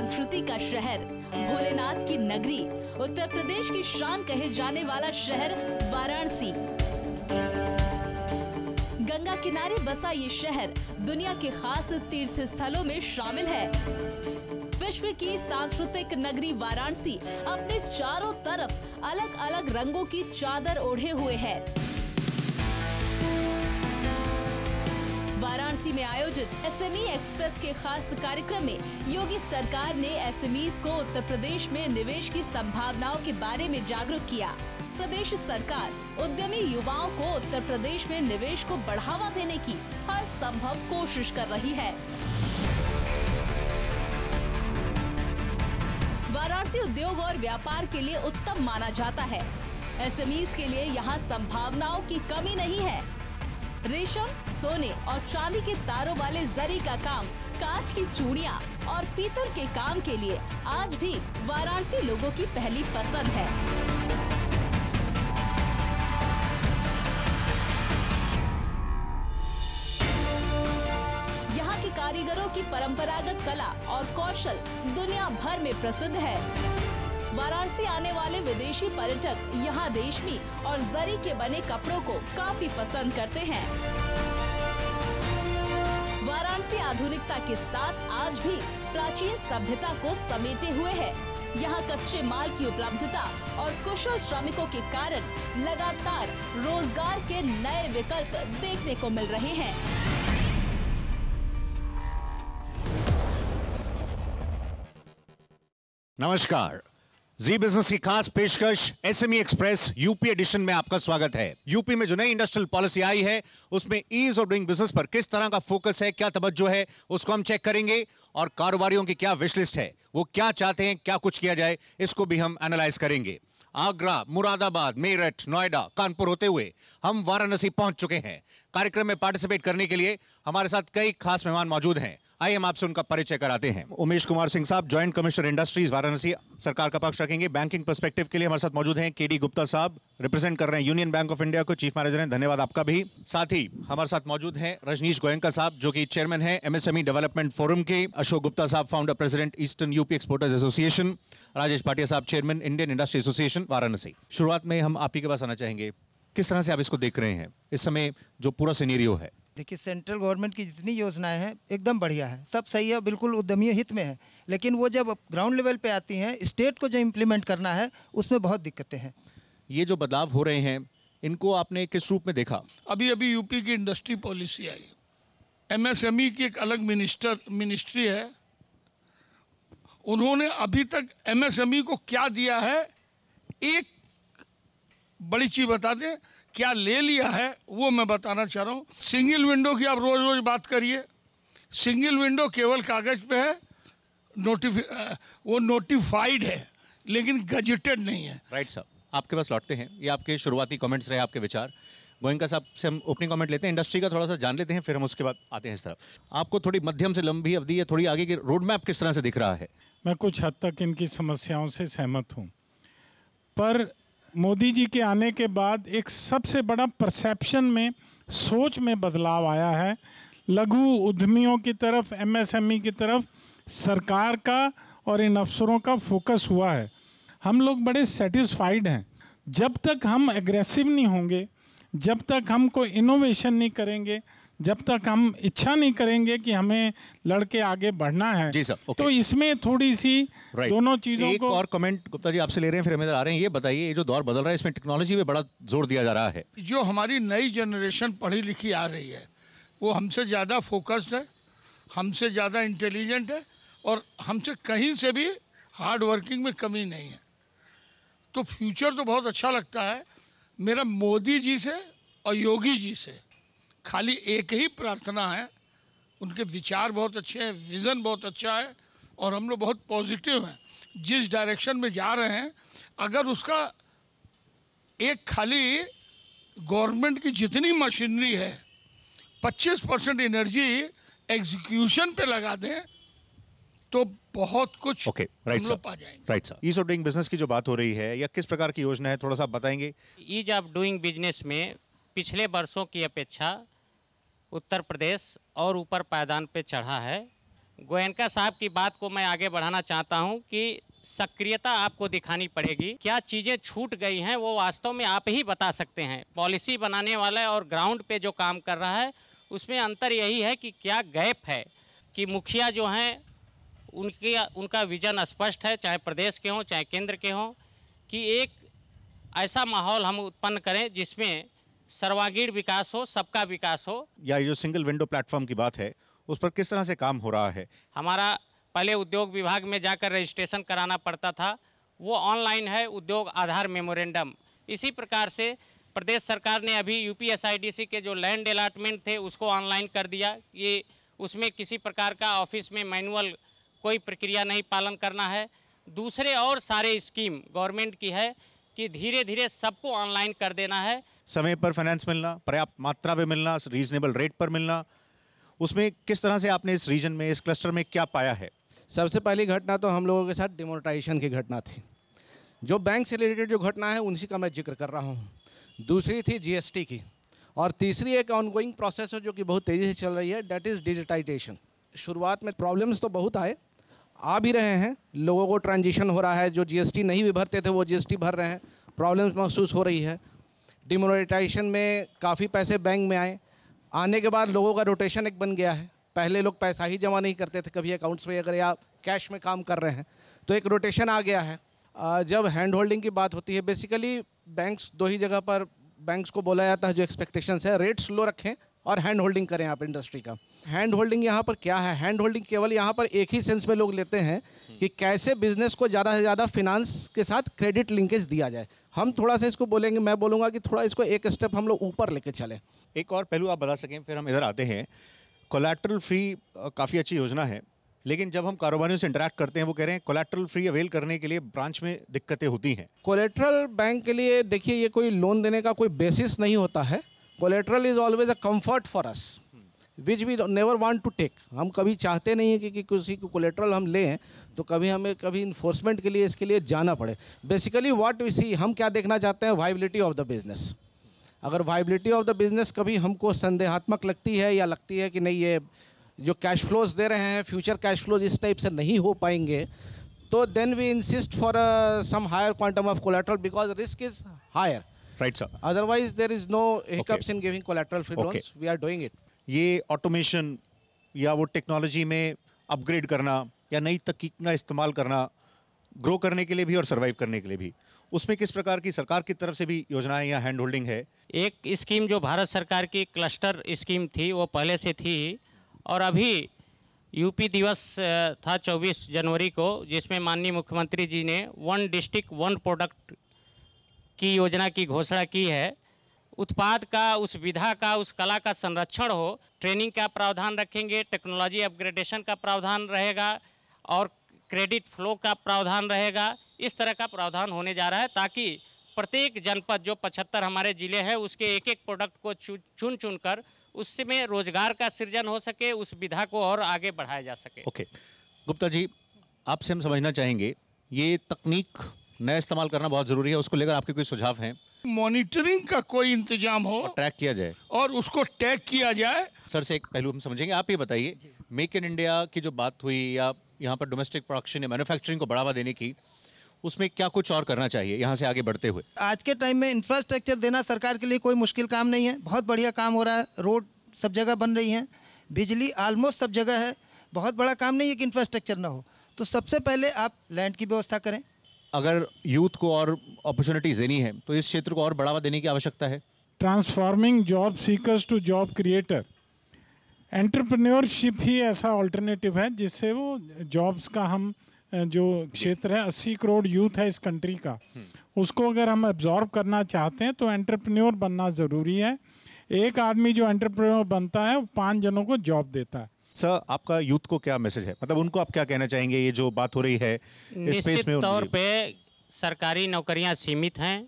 संस्कृति का शहर भोलेनाथ की नगरी उत्तर प्रदेश की शान कहे जाने वाला शहर वाराणसी गंगा किनारे बसा ये शहर दुनिया के खास तीर्थ स्थलों में शामिल है विश्व की सांस्कृतिक नगरी वाराणसी अपने चारों तरफ अलग अलग रंगों की चादर ओढ़े हुए है वाराणसी में आयोजित एसएमई एक्सप्रेस के खास कार्यक्रम में योगी सरकार ने एसएमईज को उत्तर प्रदेश में निवेश की संभावनाओं के बारे में जागरूक किया प्रदेश सरकार उद्यमी युवाओं को उत्तर प्रदेश में निवेश को बढ़ावा देने की हर संभव कोशिश कर रही है वाराणसी उद्योग और व्यापार के लिए उत्तम माना जाता है एसएमईज के लिए यहाँ संभावनाओं की कमी नहीं है रेशम सोने और चांदी के तारों वाले जरी का काम कांच की चूड़िया और पीतल के काम के लिए आज भी वाराणसी लोगों की पहली पसंद है यहाँ के कारीगरों की परंपरागत कला और कौशल दुनिया भर में प्रसिद्ध है वाराणसी आने वाले विदेशी पर्यटक यहाँ रेशमी और जरी के बने कपड़ों को काफी पसंद करते हैं वाराणसी आधुनिकता के साथ आज भी प्राचीन सभ्यता को समेटे हुए है यहाँ कच्चे माल की उपलब्धता और कुशल श्रमिकों के कारण लगातार रोजगार के नए विकल्प देखने को मिल रहे हैं नमस्कार जी बिजनेस की खास पेशकश एसएमई एक्सप्रेस यूपी एडिशन में आपका स्वागत है यूपी में जो नई इंडस्ट्रियल पॉलिसी आई है उसमें ईज ऑफ डूइंग बिजनेस पर किस तरह का फोकस है क्या तवज्जो है उसको हम चेक करेंगे और कारोबारियों की क्या विशलिस्ट है वो क्या चाहते हैं क्या कुछ किया जाए इसको भी हम एनालाइज करेंगे आगरा मुरादाबाद मेरठ नोएडा कानपुर होते हुए हम वाराणसी पहुंच चुके हैं कार्यक्रम में पार्टिसिपेट करने के लिए हमारे साथ कई खास मेहमान मौजूद हैं आइए हम आपसे उनका परिचय कराते हैं उमेश कुमार सिंह साहब ज्वाइंट कमिश्नर इंडस्ट्रीज वाराणसी सरकार का पक्ष रखेंगे बैंकिंग पर्सपेक्टिव के लिए हमारे साथ मौजूद हैं केडी गुप्ता साहब रिप्रेजेंट कर रहे हैं यूनियन बैंक ऑफ इंडिया को चीफ मैनेजर हैं धन्यवाद आपका भी साथ ही हमारे साथ मौजूद हैं रजनीश गोयंका साहब जो कि चेयरमैन हैं एमएसएमई डेवलपमेंट फोरम के अशोक गुप्ता साहब founder president eastern UP exporters association Rajesh Patiya साहब chairman Indian industry association Varanasi शुरुआत में हम आप ही के पास आना चाहेंगे किस तरह से आप इसको देख रहे हैं इस समय जो पूरा सीनेरियो है देखिए सेंट्रल गवर्नमेंट की जितनी योजनाएं हैं एकदम बढ़िया है सब सही है बिल्कुल उद्यमी हित में है लेकिन वो जब ग्राउंड लेवल पे आती हैं स्टेट को जो इम्प्लीमेंट करना है उसमें बहुत दिक्कतें हैं ये जो बदलाव हो रहे हैं इनको आपने किस रूप में देखा अभी अभी यूपी की इंडस्ट्री पॉलिसी आई एमएसएमई e की एक अलग मिनिस्टर मिनिस्ट्री है उन्होंने अभी तक एम e को क्या दिया है एक बड़ी चीज़ बता दें क्या ले लिया है वो मैं बताना चाह रहा हूँ सिंगल विंडो की आप रोज़ रोज़ बात करिए सिंगल विंडो केवल कागज़ पे है नोटिफि वो नोटिफाइड है लेकिन गजटेड नहीं है राइट right, साहब आपके पास लौटते हैं ये आपके शुरुआती कमेंट्स रहे आपके विचार गोयंका साहब से हम ओपनिंग कमेंट लेते हैं इंडस्ट्री का थोड़ा सा जान लेते हैं फिर हम उसके बाद आते हैं इस तरफ आपको थोड़ी मध्यम से लंबी अवधि या थोड़ी आगे की रोड मैप किस तरह से दिख रहा है मैं कुछ हद तक इनकी समस्याओं से सहमत हूँ पर मोदी जी के आने के बाद एक सबसे बड़ा परसेप्शन में सोच में बदलाव आया है लघु उद्यमियों की तरफ एमएसएमई e की तरफ सरकार का और इन अफसरों का फोकस हुआ है हम लोग बड़े सेटिस्फाइड हैं जब तक हम एग्रेसिव नहीं होंगे जब तक हम कोई इनोवेशन नहीं करेंगे जब तक हम इच्छा नहीं करेंगे कि हमें लड़के आगे बढ़ना है जी सर okay. तो इसमें थोड़ी सी दोनों चीज़ों एक को और कमेंट गुप्ता जी आपसे ले रहे हैं फिर हमें आ रहे हैं ये बताइए ये जो दौर बदल रहा है इसमें टेक्नोलॉजी पे बड़ा जोर दिया जा रहा है जो हमारी नई जनरेशन पढ़ी लिखी आ रही है वो हमसे ज़्यादा फोकस्ड है हमसे ज़्यादा इंटेलिजेंट है और हमसे कहीं से भी हार्ड वर्किंग में कमी नहीं है तो फ्यूचर तो बहुत अच्छा लगता है मेरा मोदी जी से और योगी जी से खाली एक ही प्रार्थना है उनके विचार बहुत अच्छे हैं विज़न बहुत अच्छा है और हम लोग बहुत पॉजिटिव हैं जिस डायरेक्शन में जा रहे हैं अगर उसका एक खाली गवर्नमेंट की जितनी मशीनरी है 25 परसेंट एनर्जी एग्जीक्यूशन पे लगा दें तो बहुत कुछ okay right sir right sir ease of doing business की जो बात हो रही है या किस प्रकार की योजना है थोड़ा सा बताएंगे ईज ऑफ डूइंग बिजनेस में पिछले वर्षों की अपेक्षा उत्तर प्रदेश और ऊपर पायदान पे चढ़ा है गोयनका साहब की बात को मैं आगे बढ़ाना चाहता हूँ कि सक्रियता आपको दिखानी पड़ेगी क्या चीज़ें छूट गई हैं वो वास्तव में आप ही बता सकते हैं पॉलिसी बनाने वाला और ग्राउंड पे जो काम कर रहा है उसमें अंतर यही है कि क्या गैप है कि मुखिया जो हैं उनके उनका विज़न स्पष्ट है चाहे प्रदेश के हों चाहे केंद्र के हों कि एक ऐसा माहौल हम उत्पन्न करें जिसमें सर्वागीण विकास हो सबका विकास हो या जो सिंगल विंडो प्लेटफॉर्म की बात है उस पर किस तरह से काम हो रहा है हमारा पहले उद्योग विभाग में जाकर रजिस्ट्रेशन कराना पड़ता था वो ऑनलाइन है उद्योग आधार मेमोरेंडम इसी प्रकार से प्रदेश सरकार ने अभी यू पी के जो लैंड अलाटमेंट थे उसको ऑनलाइन कर दिया ये उसमें किसी प्रकार का ऑफिस में मैनुअल कोई प्रक्रिया नहीं पालन करना है दूसरे और सारे स्कीम गवर्नमेंट की है कि धीरे धीरे सबको ऑनलाइन कर देना है समय पर फाइनेंस मिलना पर्याप्त मात्रा में मिलना रीजनेबल रेट पर मिलना उसमें किस तरह से आपने इस रीजन में इस क्लस्टर में क्या पाया है सबसे पहली घटना तो हम लोगों के साथ डिमोनिटाइजेशन की घटना थी जो बैंक से रिलेटेड जो घटना है उसी का मैं जिक्र कर रहा हूँ दूसरी थी जीएसटी की और तीसरी एक ऑनगोइंग प्रोसेस है जो कि बहुत तेज़ी से चल रही है डेट इज़ डिजिटाइजेशन शुरुआत में प्रॉब्लम्स तो बहुत आए आ भी रहे हैं लोगों को ट्रांजिशन हो रहा है जो जीएसटी नहीं भी भरते थे वो जीएसटी भर रहे हैं प्रॉब्लम्स महसूस हो रही है डिमोनेटाइजेशन में काफ़ी पैसे बैंक में आए आने के बाद लोगों का रोटेशन एक बन गया है पहले लोग पैसा ही जमा नहीं करते थे कभी अकाउंट्स में अगर आप कैश में काम कर रहे हैं तो एक रोटेशन आ गया है जब हैंड होल्डिंग की बात होती है बेसिकली बैंक्स दो ही जगह पर बैंक्स को बोला जाता है जो एक्सपेक्टेशंस है रेट्स लो रखें और हैंड होल्डिंग करें आप इंडस्ट्री का हैंड होल्डिंग यहाँ पर क्या है हैंड होल्डिंग केवल यहाँ पर एक ही सेंस में लोग लेते हैं कि कैसे बिजनेस को ज़्यादा से ज़्यादा फिनांस के साथ क्रेडिट लिंकेज दिया जाए हम थोड़ा सा इसको बोलेंगे मैं बोलूँगा कि थोड़ा इसको एक स्टेप हम लोग ऊपर लेके चले एक और पहलू आप बता सकें फिर हम इधर आते हैं कोलेट्रल फ्री काफ़ी अच्छी योजना है लेकिन जब हम कारोबारियों से इंटरेक्ट करते हैं वो कह रहे हैं कोलेट्रल फ्री अवेल करने के लिए ब्रांच में दिक्कतें होती हैं कोलेट्रल बैंक के लिए देखिए ये कोई लोन देने का कोई बेसिस नहीं होता है collateral is always a comfort for us which we never want to take हम कभी चाहते नहीं हैं कि, कि किसी को कोलेट्रल हम लें तो कभी हमें कभी इन्फोर्समेंट के लिए इसके लिए जाना पड़े बेसिकली वॉट वी सी हम क्या देखना चाहते हैं वाइबिलिटी ऑफ द बिज़नेस अगर वाइबिलिटी ऑफ द बिज़नेस कभी हमको संदेहात्मक लगती है या लगती है कि नहीं ये जो कैश फ्लोज दे रहे हैं फ्यूचर कैश फ्लोज इस टाइप से नहीं हो पाएंगे तो then we insist for some higher quantum of collateral because risk is higher right sir otherwise there is no hiccups in giving collateral free loans we are doing it ये automation या वो technology में upgrade करना या नई तकनीक का इस्तेमाल करना ग्रो करने के लिए भी और सर्वाइव करने के लिए भी उसमें किस प्रकार की सरकार की तरफ से भी योजनाएं या हैंड होल्डिंग है एक स्कीम जो भारत सरकार की क्लस्टर स्कीम थी वो पहले से थी और अभी यूपी दिवस था 24 जनवरी को जिसमें माननीय मुख्यमंत्री जी ने वन डिस्ट्रिक्ट वन प्रोडक्ट की योजना की घोषणा की है उत्पाद का उस विधा का उस कला का संरक्षण हो ट्रेनिंग का प्रावधान रखेंगे टेक्नोलॉजी अपग्रेडेशन का प्रावधान रहेगा और क्रेडिट फ्लो का प्रावधान रहेगा इस तरह का प्रावधान होने जा रहा है ताकि प्रत्येक जनपद जो पचहत्तर हमारे ज़िले हैं उसके एक एक प्रोडक्ट को चुन चुन कर उसमें रोजगार का सृजन हो सके उस विधा को और आगे बढ़ाया जा सके ओके okay. गुप्ता जी आपसे हम समझना चाहेंगे ये तकनीक नया इस्तेमाल करना बहुत ज़रूरी है उसको लेकर आपके कोई सुझाव हैं मॉनिटरिंग का कोई इंतजाम हो ट्रैक किया जाए और उसको टैग किया जाए सर से एक पहलू हम समझेंगे आप ये बताइए मेक इन इंडिया की जो बात हुई या यहाँ पर डोमेस्टिक प्रोडक्शन या मैनुफैक्चरिंग को बढ़ावा देने की उसमें क्या कुछ और करना चाहिए यहाँ से आगे बढ़ते हुए आज के टाइम में इंफ्रास्ट्रक्चर देना सरकार के लिए कोई मुश्किल काम नहीं है बहुत बढ़िया काम हो रहा है रोड सब जगह बन रही है बिजली ऑलमोस्ट सब जगह है बहुत बड़ा काम नहीं है कि इंफ्रास्ट्रक्चर ना हो तो सबसे पहले आप लैंड की व्यवस्था करें अगर यूथ को और अपॉर्चुनिटीज देनी है तो इस क्षेत्र को और बढ़ावा देने की आवश्यकता है transforming job seekers to job creator entrepreneurship ही ऐसा ऑल्टरनेटिव है जिससे वो जॉब्स का हम जो क्षेत्र है अस्सी करोड़ यूथ है इस कंट्री का उसको अगर हम एब्जॉर्ब करना चाहते हैं तो एंटरप्रेन्योर बनना ज़रूरी है एक आदमी जो एंटरप्रेन्योर बनता है वो पाँच जनों को जॉब देता है सर अच्छा, आपका यूथ को क्या मैसेज है मतलब उनको आप क्या कहना चाहेंगे ये जो बात हो रही है निश्चित तौर पे सरकारी नौकरियां सीमित हैं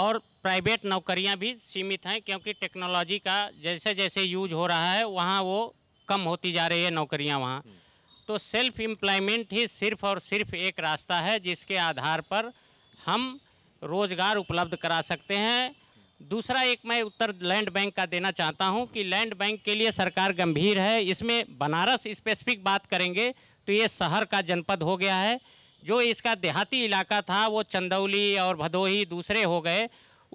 और प्राइवेट नौकरियां भी सीमित हैं क्योंकि टेक्नोलॉजी का जैसे जैसे यूज हो रहा है वहाँ वो कम होती जा रही है नौकरियाँ वहाँ तो सेल्फ एम्प्लॉयमेंट ही सिर्फ और सिर्फ एक रास्ता है जिसके आधार पर हम रोज़गार उपलब्ध करा सकते हैं दूसरा एक मैं उत्तर लैंड बैंक का देना चाहता हूं कि लैंड बैंक के लिए सरकार गंभीर है इसमें बनारस स्पेसिफिक बात करेंगे तो ये शहर का जनपद हो गया है जो इसका देहाती इलाका था वो चंदौली और भदोही दूसरे हो गए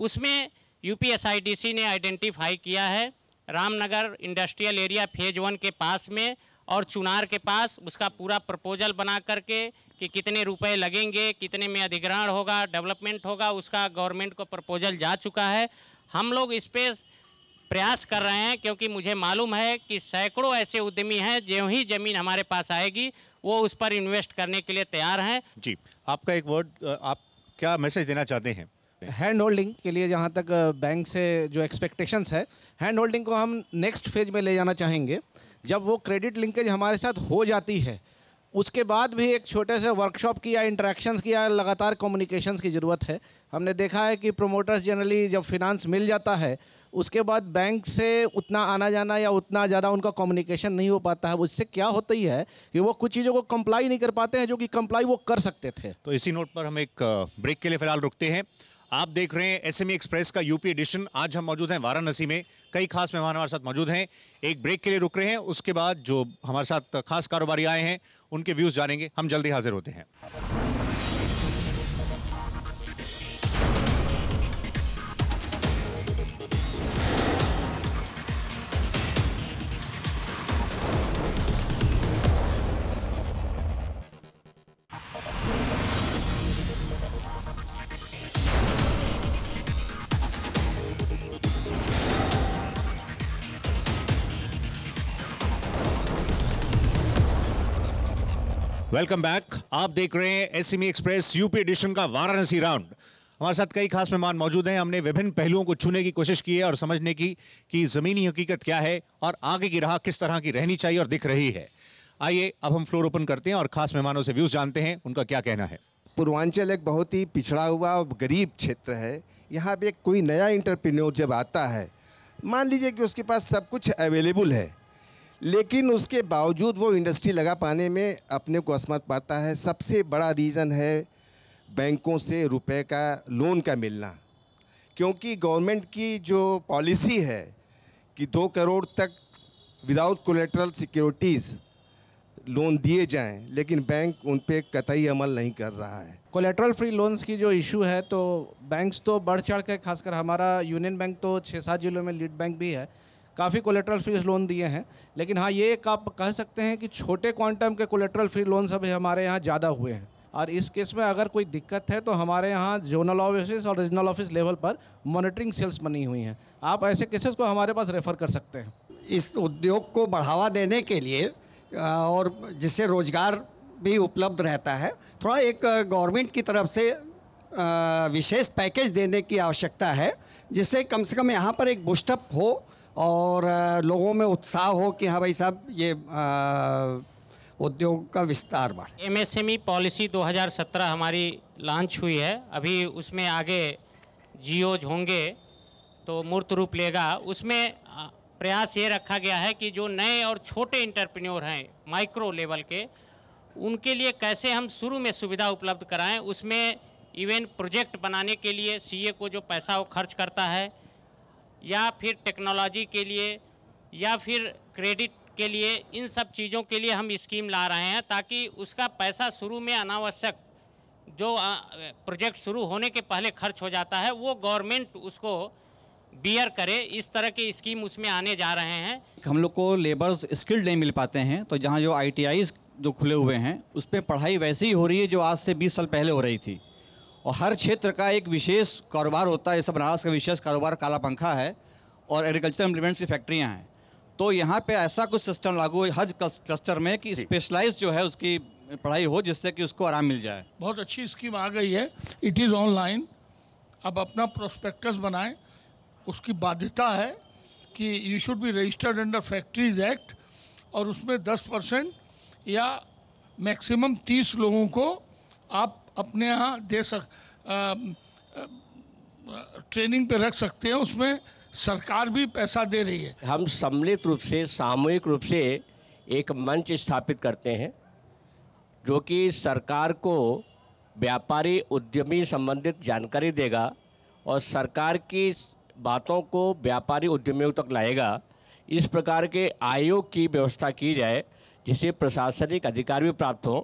उसमें यूपीएसआईडीसी ने आइडेंटिफाई किया है Ramnagar industrial area phase one के पास में और चुनार के पास उसका पूरा प्रपोजल बना करके कि कितने रुपए लगेंगे कितने में अधिग्रहण होगा डेवलपमेंट होगा उसका गवर्नमेंट को प्रपोजल जा चुका है हम लोग इस पर प्रयास कर रहे हैं क्योंकि मुझे मालूम है कि सैकड़ों ऐसे उद्यमी हैं जो ही ज़मीन हमारे पास आएगी वो उस पर इन्वेस्ट करने के लिए तैयार हैं जी आपका एक वर्ड आप क्या मैसेज देना चाहते हैं हैंड होल्डिंग के लिए जहाँ तक बैंक से जो एक्सपेक्टेशंस है हैंड होल्डिंग को हम नेक्स्ट फेज में ले जाना चाहेंगे जब वो क्रेडिट लिंकेज हमारे साथ हो जाती है उसके बाद भी एक छोटे से वर्कशॉप की या इंटरेक्शंस की या लगातार कम्युनिकेशंस की ज़रूरत है हमने देखा है कि प्रोमोटर्स जनरली जब फिनांस मिल जाता है उसके बाद बैंक से उतना आना जाना या उतना ज़्यादा उनका कम्युनिकेशन नहीं हो पाता है उससे क्या होता ही है कि वो कुछ चीज़ों को कंप्लाई नहीं कर पाते हैं जो कि कंप्लाई वो कर सकते थे तो इसी नोट पर हम एक ब्रेक के लिए फ़िलहाल रुकते हैं आप देख रहे हैं एसएमई एक्सप्रेस e का यूपी एडिशन आज हम मौजूद हैं वाराणसी में कई खास मेहमान हमारे साथ मौजूद हैं एक ब्रेक के लिए रुक रहे हैं उसके बाद जो हमारे साथ खास कारोबारी आए हैं उनके व्यूज़ जानेंगे हम जल्दी हाजिर होते हैं वेलकम बैक आप देख रहे हैं एस एक्सप्रेस यूपी एडिशन का वाराणसी राउंड हमारे साथ कई खास मेहमान मौजूद हैं हमने विभिन्न पहलुओं को छूने की कोशिश की है और समझने की कि ज़मीनी हकीकत क्या है और आगे की राह किस तरह की रहनी चाहिए और दिख रही है आइए अब हम फ्लोर ओपन करते हैं और खास मेहमानों से व्यूज़ जानते हैं उनका क्या कहना है पूर्वांचल एक बहुत ही पिछड़ा हुआ और गरीब क्षेत्र है यहाँ पर कोई नया इंटरप्रीन्योर जब आता है मान लीजिए कि उसके पास सब कुछ अवेलेबल है लेकिन उसके बावजूद वो इंडस्ट्री लगा पाने में अपने को असमर्थ पाता है सबसे बड़ा रीज़न है बैंकों से रुपए का लोन का मिलना क्योंकि गवर्नमेंट की जो पॉलिसी है कि दो करोड़ तक विदाउट कोलेट्रल सिक्योरिटीज़ लोन दिए जाएं लेकिन बैंक उन पर कतई अमल नहीं कर रहा है कोलेट्रल फ्री लोन्स की जो इशू है तो बैंक्स तो बढ़ चढ़ के खासकर हमारा यूनियन बैंक तो छः सात जिलों में लीड बैंक भी है काफ़ी कोलेट्रल फ्री लोन दिए हैं लेकिन हाँ ये एक आप कह सकते हैं कि छोटे क्वांटम के कोलेट्रल फ्री लोन सभी हमारे यहाँ ज़्यादा हुए हैं और इस केस में अगर कोई दिक्कत है तो हमारे यहाँ जोनल ऑफिस और रीजनल ऑफिस लेवल पर मॉनिटरिंग सेल्स बनी हुई हैं आप ऐसे केसेस को हमारे पास रेफ़र कर सकते हैं इस उद्योग को बढ़ावा देने के लिए और जिससे रोज़गार भी उपलब्ध रहता है थोड़ा एक गवर्नमेंट की तरफ से विशेष पैकेज देने की आवश्यकता है जिससे कम से कम यहाँ पर एक बुस्टअप हो और लोगों में उत्साह हो कि हाँ भाई साहब ये उद्योग का विस्तार बढ़े एमएसएमई e पॉलिसी 2017 हमारी लॉन्च हुई है अभी उसमें आगे जियोज होंगे तो मूर्त रूप लेगा उसमें प्रयास ये रखा गया है कि जो नए और छोटे इंटरप्रेन्योर हैं माइक्रो लेवल के उनके लिए कैसे हम शुरू में सुविधा उपलब्ध कराएं उसमें इवेंट प्रोजेक्ट बनाने के लिए सीए e को जो पैसा वो खर्च करता है या फिर टेक्नोलॉजी के लिए या फिर क्रेडिट के लिए इन सब चीज़ों के लिए हम स्कीम ला रहे हैं ताकि उसका पैसा शुरू में अनावश्यक जो प्रोजेक्ट शुरू होने के पहले खर्च हो जाता है वो गवर्नमेंट उसको बियर करे इस तरह की स्कीम उसमें आने जा रहे हैं हम लोग को लेबर्स स्किल्ड नहीं मिल पाते हैं तो जहाँ जो आई जो खुले हुए हैं उस पर पढ़ाई वैसे ही हो रही है जो आज से बीस साल पहले हो रही थी और हर क्षेत्र का एक विशेष कारोबार होता है जैसे बनारस का विशेष कारोबार काला पंखा है और एग्रीकल्चर इम्प्लीमेंट्स की फैक्ट्रियाँ हैं तो यहाँ पे ऐसा कुछ सिस्टम लागू हज क्लस्टर में कि स्पेशलाइज जो है उसकी पढ़ाई हो जिससे कि उसको आराम मिल जाए बहुत अच्छी स्कीम आ गई है इट इज़ ऑनलाइन अब अपना प्रोस्पेक्टस बनाएं उसकी बाध्यता है कि you should be registered under factories act और उसमें 10 परसेंट या मैक्सिमम 30 लोगों को आप अपने यहाँ दे सक आ, आ, ट्रेनिंग पे रख सकते हैं उसमें सरकार भी पैसा दे रही है हम सम्मिलित रूप से सामूहिक रूप से एक मंच स्थापित करते हैं जो कि सरकार को व्यापारी उद्यमी संबंधित जानकारी देगा और सरकार की बातों को व्यापारी उद्यमियों तक लाएगा इस प्रकार के आयोग की व्यवस्था की जाए जिसे प्रशासनिक अधिकार भी प्राप्त हों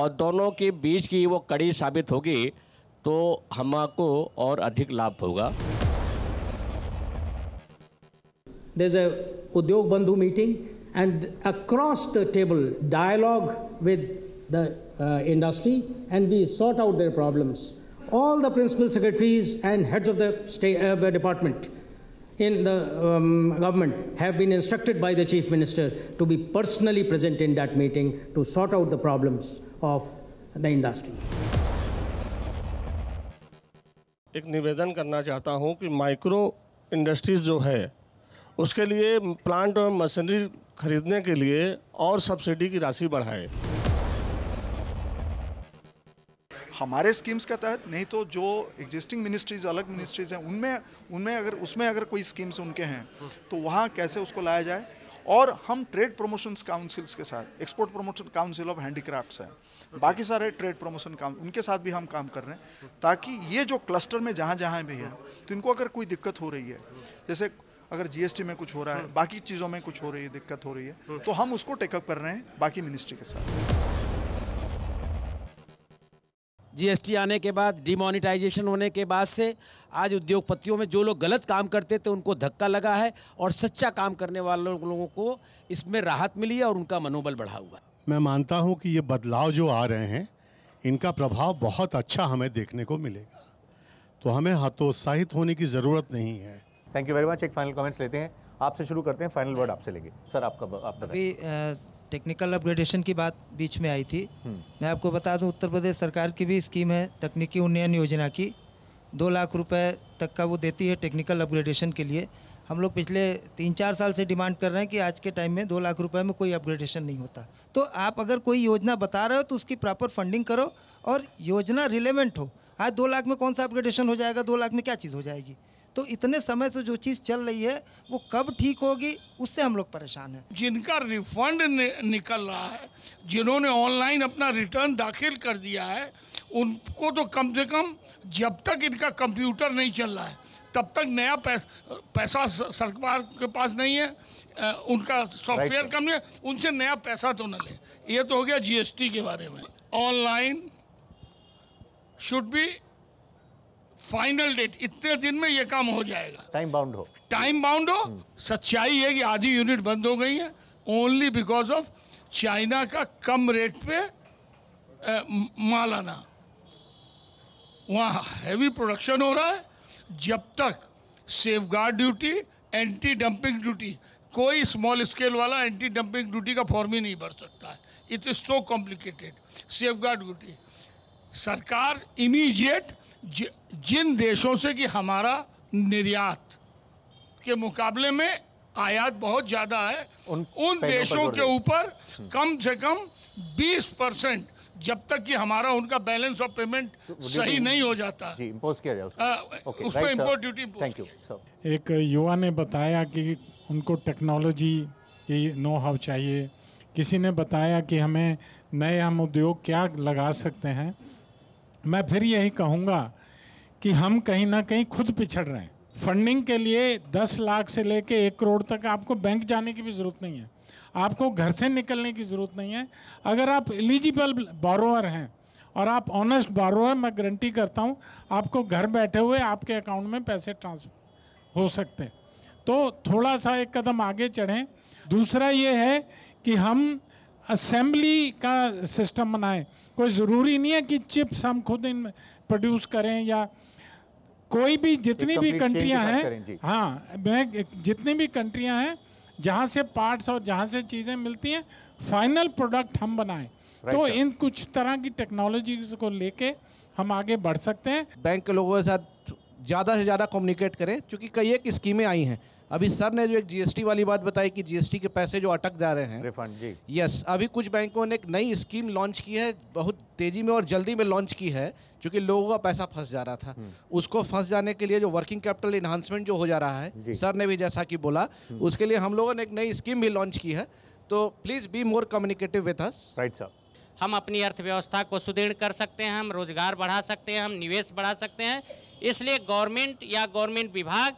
और दोनों के बीच की वो कड़ी साबित होगी तो हमको और अधिक लाभ होगा There's a Udyog Bandhu meeting and across the table dialogue with the uh, industry and we sort out their problems. All the principal secretaries and heads of the state, uh, department in the um, government have been instructed by the chief minister to be personally present in that meeting to sort out the problems of the industry. ek nivedan karna chahta hu ki micro industries jo hai uske liye plant aur machinery खरीदने ke liye aur subsidy ki rashi badhaye हमारे schemes के तहत नहीं तो जो existing ministries अलग ministries हैं उनमें उनमें अगर उसमें अगर कोई स्कीम्स उनके हैं तो वहाँ कैसे उसको लाया जाए और हम ट्रेड प्रमोशंस काउंसिल्स के साथ export promotion council of handicrafts हैं बाकी सारे ट्रेड प्रमोशन काम उनके साथ भी हम काम कर रहे हैं ताकि ये जो क्लस्टर में जहाँ जहाँ भी है तो इनको अगर कोई दिक्कत हो रही है जैसे अगर जीएसटी में कुछ हो रहा है हाँ। बाकी चीज़ों में कुछ हो रही है दिक्कत हो रही है हाँ। तो हम उसको टेकअप कर रहे हैं बाकी मिनिस्ट्री के साथ जीएसटी आने के बाद डिमोनिटाइजेशन होने के बाद से आज उद्योगपतियों में जो लोग गलत काम करते थे उनको धक्का लगा है और सच्चा काम करने वाले लोगों को इसमें राहत मिली है और उनका मनोबल बढ़ा हुआ मैं मानता हूँ कि ये बदलाव जो आ रहे हैं इनका प्रभाव बहुत अच्छा हमें देखने को मिलेगा तो हमें हतोत्साहित होने की ज़रूरत नहीं है थैंक यू वेरी मच एक फाइनल कमेंट्स लेते हैं आपसे शुरू करते हैं फाइनल वर्ड आपसे लेंगे सर आपका आप टेक्निकल अपग्रेडेशन की बात बीच में आई थी हम्म। मैं आपको बता दूं उत्तर प्रदेश सरकार की भी स्कीम है तकनीकी उन्नयन योजना की दो लाख रुपए तक का वो देती है टेक्निकल अपग्रेडेशन के लिए हम लोग पिछले तीन चार साल से डिमांड कर रहे हैं कि आज के टाइम में दो लाख रुपए में कोई अपग्रेडेशन नहीं होता तो आप अगर कोई योजना बता रहे हो तो उसकी प्रॉपर फंडिंग करो और योजना रिलेवेंट हो आज दो लाख में कौन सा अपग्रेडेशन हो जाएगा दो लाख में क्या चीज़ हो जाएगी तो इतने समय से जो चीज़ चल रही है वो कब ठीक होगी उससे हम लोग परेशान हैं जिनका रिफंड नि, निकल रहा है जिन्होंने ऑनलाइन अपना रिटर्न दाखिल कर दिया है उनको तो कम से कम जब तक इनका कंप्यूटर नहीं चल रहा है तब तक नया पैस, पैसा सरकार के पास नहीं है उनका सॉफ्टवेयर कम है उनसे नया पैसा तो न ले ये तो हो गया जीएसटी के बारे में online should be final date इतने दिन में ये काम हो जाएगा टाइम बाउंड हो टाइम बाउंड हो हम्म। सच्चाई है कि आधी यूनिट बंद हो गई है ओनली बिकॉज ऑफ चाइना का कम रेट पे माल आना वहाँ हैवी प्रोडक्शन हो रहा है जब तक safe duty anti dumping duty कोई स्मॉल स्केल वाला एंटी डंपिंग ड्यूटी का फॉर्म ही नहीं भर सकता है it is so complicated safe duty सरकार इमीजिएट जिन देशों से कि हमारा निर्यात के मुकाबले में आयात बहुत ज़्यादा है उन, उन देशों के ऊपर हम्म। कम से कम 20 परसेंट जब तक कि हमारा उनका बैलेंस ऑफ पेमेंट तो सही नहीं हो जाता जी इम्पोज किया जाए उसको पर इम्पोर्ट ड्यूटी थैंक यू एक युवा ने बताया कि उनको टेक्नोलॉजी की नो हाउ चाहिए किसी ने बताया कि हमें नए हम उद्योग क्या लगा सकते हैं मैं फिर यही कहूँगा कि हम कहीं ना कहीं खुद पिछड़ रहे हैं फंडिंग के लिए दस लाख से लेके एक करोड़ तक आपको बैंक जाने की भी ज़रूरत नहीं है आपको घर से निकलने की ज़रूरत नहीं है अगर आप एलिजिबल बारोअर हैं और आप ऑनेस्ट बारोअर मैं गारंटी करता हूँ आपको घर बैठे हुए आपके अकाउंट में पैसे ट्रांसफर हो सकते हैं तो थोड़ा सा एक कदम आगे चढ़ें दूसरा ये है कि हम असेंबली का सिस्टम बनाएं कोई ज़रूरी नहीं है कि चिप्स हम खुद इन प्रोड्यूस करें या कोई भी जितनी भी कंट्रियां हैं हाँ मैं जितनी भी कंट्रियां हैं जहाँ से पार्ट्स और जहाँ से चीज़ें मिलती हैं फाइनल प्रोडक्ट हम बनाएं तो इन कुछ तरह की टेक्नोलॉजी को लेके हम आगे बढ़ सकते हैं बैंक के लोगों के साथ ज़्यादा से ज़्यादा कम्युनिकेट करें क्योंकि कई एक स्कीमें आई हैं अभी सर ने जो एक जीएसटी वाली बात बताई कि जीएसटी के पैसे जो अटक जा रहे हैं रिफंड जी यस अभी कुछ बैंकों ने एक नई स्कीम लॉन्च की है बहुत तेजी में और जल्दी में लॉन्च की है क्योंकि लोगों का पैसा फंस जा रहा था हम्म। उसको फंस जाने के लिए जो वर्किंग कैपिटल इन्हांसमेंट जो हो जा रहा है सर ने भी जैसा कि बोला हम्म। उसके लिए हम लोगों ने एक नई स्कीम भी लॉन्च की है तो please be more communicative with us right sir हम अपनी अर्थव्यवस्था को सुदृढ़ कर सकते हैं हम रोजगार बढ़ा सकते हैं हम निवेश बढ़ा सकते हैं इसलिए गवर्नमेंट या गवर्नमेंट विभाग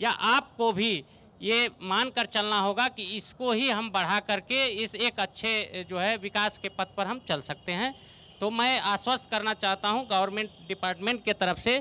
या आपको भी ये मान कर चलना होगा कि इसको ही हम बढ़ा करके इस एक अच्छे जो है विकास के पथ पर हम चल सकते हैं तो मैं आश्वस्त करना चाहता हूँ गवर्नमेंट डिपार्टमेंट के तरफ से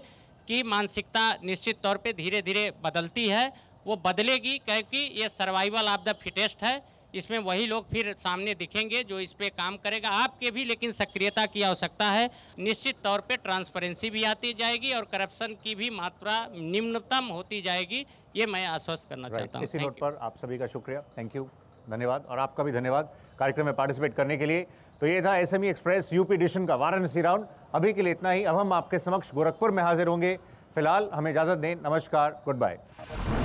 कि मानसिकता निश्चित तौर पे धीरे धीरे बदलती है वो बदलेगी क्योंकि ये सर्वाइवल ऑफ द फिटेस्ट है इसमें वही लोग फिर सामने दिखेंगे जो इस पर काम करेगा आपके भी लेकिन सक्रियता की आवश्यकता है निश्चित तौर पर ट्रांसपेरेंसी भी आती जाएगी और करप्शन की भी मात्रा निम्नतम होती जाएगी ये मैं आश्वस्त करना चाहता हूँ इसी नोट पर आप सभी का शुक्रिया थैंक यू धन्यवाद और आपका भी धन्यवाद कार्यक्रम में पार्टिसिपेट करने के लिए तो ये था एस एक्सप्रेस यूपी डिशन का वाराणसी राउंड अभी के लिए इतना ही अब हम आपके समक्ष गोरखपुर में हाजिर होंगे फिलहाल हमें इजाज़त दें नमस्कार गुड बाय